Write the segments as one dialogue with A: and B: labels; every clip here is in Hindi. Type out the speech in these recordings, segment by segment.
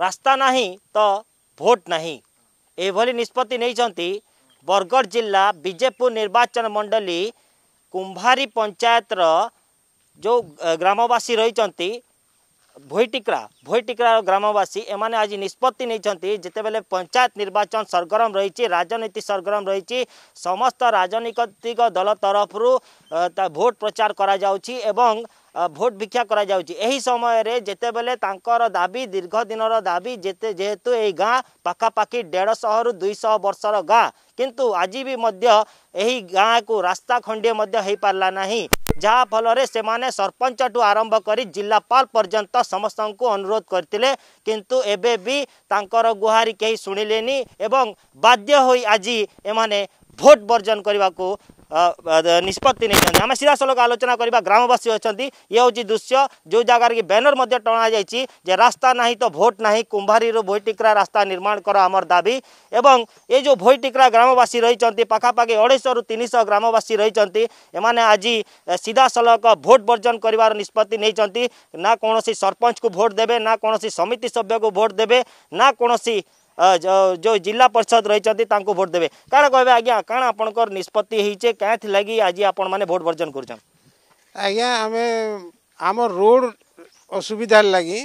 A: ରାସ୍ତା ନାହିଁ ତ ଭୋଟ ନାହିଁ ଏଭଳି ନିଷ୍ପତ୍ତି ନେଇଛନ୍ତି ବରଗଡ଼ ଜିଲ୍ଲା ବିଜେପୁର ନିର୍ବାଚନ ମଣ୍ଡଳୀ କୁମ୍ଭାରୀ ପଞ୍ଚାୟତର ଯେଉଁ ଗ୍ରାମବାସୀ ରହିଛନ୍ତି ଭୋଇଟିକ୍ରା ଭୋଇଟିକ୍ରା ଗ୍ରାମବାସୀ ଏମାନେ ଆଜି ନିଷ୍ପତ୍ତି ନେଇଛନ୍ତି ଯେତେବେଳେ ପଞ୍ଚାୟତ ନିର୍ବାଚନ ସରଗରମ ରହିଛି ରାଜନୀତି ସରଗରମ ରହିଛି ସମସ୍ତ ରାଜନୈତିକ ଦଳ ତରଫରୁ ଭୋଟ ପ୍ରଚାର କରାଯାଉଛି ଏବଂ ভোট ভিক্ষা করা যাচ্ছে এই সময়ের যেতবে তাঁর দাবি দীর্ঘদিনর দাবি যেতে যেহেতু এই গাঁ পাখাপাখি দেড়শহ রু দুইশহ বর্ষর গাঁ কিন্তু আজি বি এই গাঁকু রাস্তা খণ্ডে হয়েপারা না ଯାହାଫଳରେ ସେମାନେ ସରପଞ୍ଚଠୁ ଆରମ୍ଭ କରି ଜିଲ୍ଲାପାଳ ପର୍ଯ୍ୟନ୍ତ ସମସ୍ତଙ୍କୁ ଅନୁରୋଧ କରିଥିଲେ କିନ୍ତୁ ଏବେ ବି ତାଙ୍କର ଗୁହାରି କେହି ଶୁଣିଲେନି ଏବଂ ବାଧ୍ୟ ହୋଇ ଆଜି ଏମାନେ ଭୋଟ ବର୍ଜନ କରିବାକୁ ନିଷ୍ପତ୍ତି ନେଇଛନ୍ତି ଆମେ ସିଧାସଳଖ ଆଲୋଚନା କରିବା ଗ୍ରାମବାସୀ ଅଛନ୍ତି ଇଏ ହେଉଛି ଦୃଶ୍ୟ ଯେଉଁ ଜାଗାରେ କି ବ୍ୟାନର ମଧ୍ୟ ଟଣାଯାଇଛି ଯେ ରାସ୍ତା ନାହିଁ ତ ଭୋଟ ନାହିଁ କୁମ୍ଭାରୀରୁ ଭୋଇଟିକ୍ରା ରାସ୍ତା ନିର୍ମାଣ କର ଆମର ଦାବି ଏବଂ ଏ ଯେଉଁ ଭୋଇଟିକ୍ରା ଗ୍ରାମବାସୀ ରହିଛନ୍ତି ପାଖାପାଖି ଅଢ଼େଇଶହରୁ ତିନିଶହ ଗ୍ରାମବାସୀ ରହିଛନ୍ତି ଏମାନେ ଆଜି ସିଧାସଳଖ ଭୋଟ ବର୍ଜନ କରିବାର ନିଷ୍ପତ୍ତି ନେଇଛନ୍ତି ନା କୌଣସି ସରପଞ୍ଚକୁ ଭୋଟ ଦେବେ ନା କୌଣସି ସମିତି ସଭ୍ୟକୁ ଭୋଟ ଦେବେ ନା କୌଣସି जो जिला परिषद रही भोट देवे कारण कहबे आज्ञा कारण आपंकर निष्पत्ति होईचे काँथि लगी आज आपण मैंने भोट वर्जन कर ଆଜ୍ଞା
B: ଆମେ ଆମ ରୋଡ଼ ଅସୁବିଧାର ଲାଗି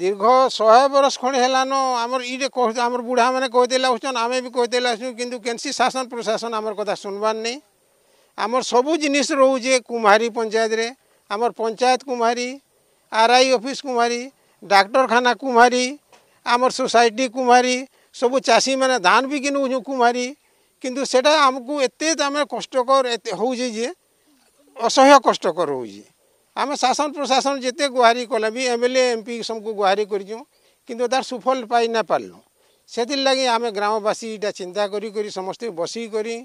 B: ଦୀର୍ଘ ଶହେ ବରଷ ଖଣ୍ଡେ ହେଲାନ ଆମର ଇଟେ କହୁ ଆମର ବୁଢ଼ାମାନେ କହିଦେଲେ ଆସୁଛନ୍ ଆମେ ବି କହିଦେଲେ ଆସୁଛୁ କିନ୍ତୁ କେନ୍ସି ଶାସନ ପ୍ରଶାସନ ଆମର କଥା ଶୁଣବାର ନାହିଁ ଆମର ସବୁ ଜିନିଷ ରହୁଛେ କୁମ୍ହାରୀ ପଞ୍ଚାୟତରେ ଆମର panchayat Kumhari R I office Kumhari ଡାକ୍ତରଖାନା କୁମ୍ହାରୀ आमर सोसाइटी कुमारी ସବୁ ଚାଷୀମାନେ ଧାନ ବି କିଣୁଛୁ କୁମାରୀ କିନ୍ତୁ ସେଇଟା ଆମକୁ ଏତେ ଆମେ କଷ୍ଟକର ଏତେ ହେଉଛି ଯେ ଅସହ୍ୟ କଷ୍ଟକର ହେଉଛି ଆମେ ଶାସନ ପ୍ରଶାସନ ଯେତେ ଗୁହାରି କଲେ ବି M L A M P ସବୁକୁ ଗୁହାରି କରିଛୁ କିନ୍ତୁ ତାର ସୁଫଳ ପାଇ ନାଇପାରିଲୁ ସେଥିର୍ଲାଗି ଆମେ ଗ୍ରାମବାସୀ ଇଟା ଚିନ୍ତା କରି କରି ସମସ୍ତେ ବସିକରି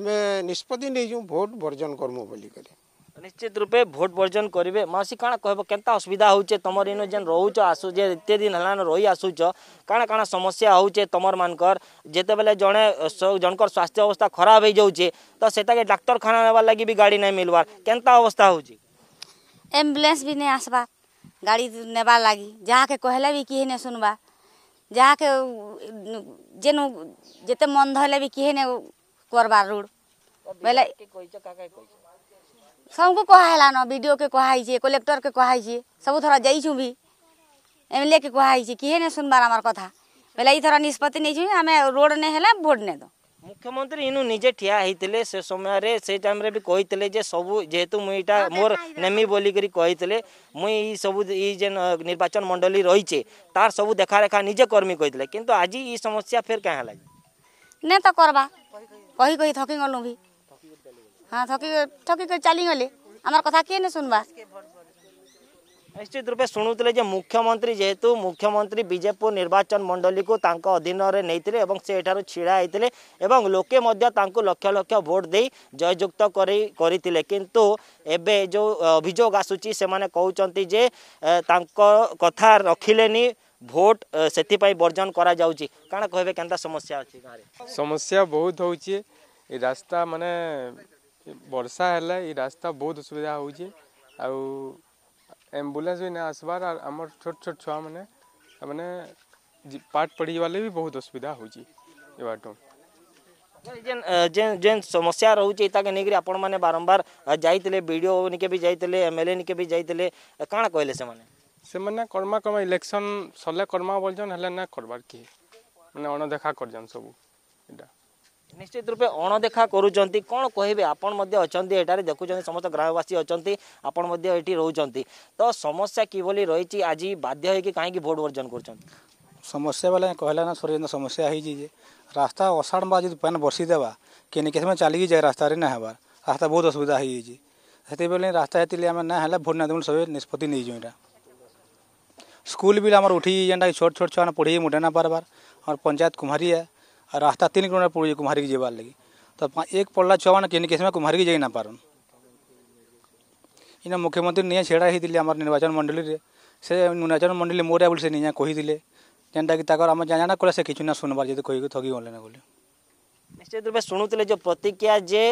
B: ଆମେ ନିଷ୍ପତ୍ତି ନେଇଛୁ ଭୋଟ ବର୍ଜନ କର୍ମୁ ବୋଲିକରି
A: निश्चित रूपे भोट बर्जन करेंगे मौसी कण कह के असुविधा होचे तुम इन जेन रोच आसुचे इतने दिन है रही आसुच काण काण समस्या हो तुमर मानकर जिते बेले जड़े जनकर स्वास्थ्य अवस्था खराब हो जाए तो से डाक्तखाना नवार लगे भी गाड़ी नहीं मिलवार के अवस्था हो
B: एम्बुलेन्स भी नहीं आसवा गाड़ी नेबार लगी जहाँ के कहले भी किए नहीं सुनवा जहाँ के जेन जिते मन धरले भी किए नहीं करवा रोड बोले सबको कहालान बीडीओ के कहाई कलेक्टर के कहाई सब थर जाइ भी एम एल ए के कहाई किए ना सुनबार आमार कथा बोले इथर निष्पत्ति नहीं आम रोड नहीं है भोट नहीं दो
A: মুখ্যমন্ত্রী ইনু নিজে ঠিয়া হয়েছিল সে সময় সেই টাইমে বি কে যে সবু যেহেতু মু এটা মোর নেমি বলিকি কে মু এই সবু এই যে নির্বাচন মন্ডলী রয়েছে তার সবু দেখারেখা নিজে কর্মী কে কিন্তু আজ এই সমস্যা ফের কেঁ হল
B: না তো করবা কহি কহি থকি গলু ভি হ্যাঁ ঠকি ঠকি করে চালিগলে আমার কথা কে না শুনবা
A: ନିଶ୍ଚିତ ରୂପେ ଶୁଣୁଥିଲେ ଯେ ମୁଖ୍ୟମନ୍ତ୍ରୀ ଯେହେତୁ ମୁଖ୍ୟମନ୍ତ୍ରୀ ବିଜେପୁର ନିର୍ବାଚନ ମଣ୍ଡଳୀକୁ ତାଙ୍କ ଅଧୀନରେ ନେଇଥିଲେ ଏବଂ ସେ ଏଠାରୁ ଛିଡ଼ା ହେଇଥିଲେ ଏବଂ ଲୋକେ ମଧ୍ୟ ତାଙ୍କୁ ଲକ୍ଷ ଲକ୍ଷ ଭୋଟ୍ ଦେଇ ଜୟଯୁକ୍ତ କରି କରିଥିଲେ କିନ୍ତୁ ଏବେ ଯେଉଁ ଅଭିଯୋଗ ଆସୁଛି ସେମାନେ କହୁଛନ୍ତି ଯେ ତାଙ୍କ କଥା ରଖିଲେନି ভোট সেপাই বর্জন করা যাচ্ছে কারণ কহবে কেনা সমস্যা আছে গাঁরে সমস্যা বহুত হচ্ছে রাস্তা মানে बर्षा है रास्ता बहुत असुविधा
B: होम्बुलांस भी ना आसवार आम छोट छोट छुआ मैंने
A: मैंने पाठ पढ़ी वाले भी बहुत असुविधा हो जेन जेन जेन समस्या रोचे ये नहीं आप बारंबार जाते विडो निके भी जाते एम एल ए निके भी जाते कण कहले से मैंने कर्मा कर्मा इलेक्शन सरले कर्मा
B: बोलन है ना करबार किए मैंने अणदेखा कर सब
A: इटा निश्चित रूपे अणदेखा करुंट कौन कह आपंटे देखुं समस्त ग्रामवासी अच्छा आपन ये रोचे तो समस्या किभली रही आज बाध्य कहीं भोट वर्जन कर
B: समस्या बोले कहला सर समस्या है रास्ता अषाढ़ बात पैन बसीदे कि चल जाए रास्त ना हे रास्ता बहुत असुविधा हो जाती बोले रास्ता ये आम ना भोट ना देखने सब निष्पत्ति नहीं जो स्कूल बिल आम उठी जेनटा छोट छोट छुआ पढ़े मुटे ना पार्बार और पंचायत कुम्हारी है ରାସ୍ତା ତିନି କିଲୋମିଟର ପଡ଼ୁଛି କୁମ୍ଭାରିକି ଯିବାର୍ ଲାଗି ତ ଏକ ପଡ଼ଲା ଛୁଆମାନେ କେନ୍ କେସମେ କୁମ୍ଭାରିକି ଯାଇ ନାପାରନ୍ ଇନ ମୁଖ୍ୟମନ୍ତ୍ରୀ ନିଏ ଛିଡ଼ା ହେଇଥିଲେ ଆମର ନିର୍ବାଚନ ମଣ୍ଡଳୀରେ ସେ ନିର୍ବାଚନ ମଣ୍ଡଳୀ ମୋରିଆ ବୋଲି ସେ ନିଜେ କହିଥିଲେ ଯେନ୍ଟାକି ତାଙ୍କର ଆମେ ଜାଣା କଲେ ସେ କିଛି ନା ଶୁଣବାର୍ ଯଦି କହିକି ଥକି ନା ବୋଲି
A: ନିଶ୍ଚିତ ରୂପେ ଶୁଣୁଥିଲେ ଯେ ପ୍ରତିକ୍ରିୟା ଯେ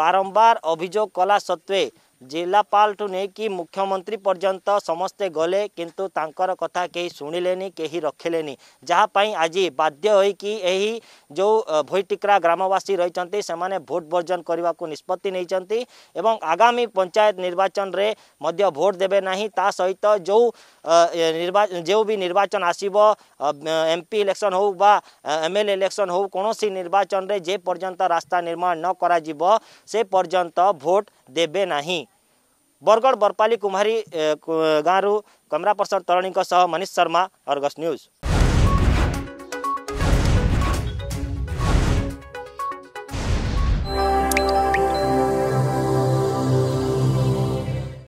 A: ବାରମ୍ବାର ଅଭିଯୋଗ କଲା ସତ୍ତ୍ୱେ जिलापाल कि मुख्यमंत्री पर्यंत समस्ते गले किंतु तांकर कथा कहीं शुणिले कहीं रखिले जहाँपाई आज बाध्य कि जो भईटिक्रा ग्रामवासी रही भोट बर्जन करने को निष्पत्ति नहीं आगामी पंचायत निर्वाचन में भोट देवे ना ता सहित जो जो भी निर्वाचन आसब एम पी इलेक्शन हो एम एल इलेक्शन हो कौन सी निर्वाचन में जेपर्यंत रास्ता निर्माण न भोट ଦେବେ ନାହିଁ ବରଗଡ଼ ବରପାଲି କୁମ୍ଭାରୀ ଗାଁରୁ କ୍ୟାମେରା ପର୍ସନ ତରଣୀଙ୍କ ସହ ମନୀଷ ଶର୍ମା ଅର୍ଗସ୍ ନ୍ୟୁଜ୍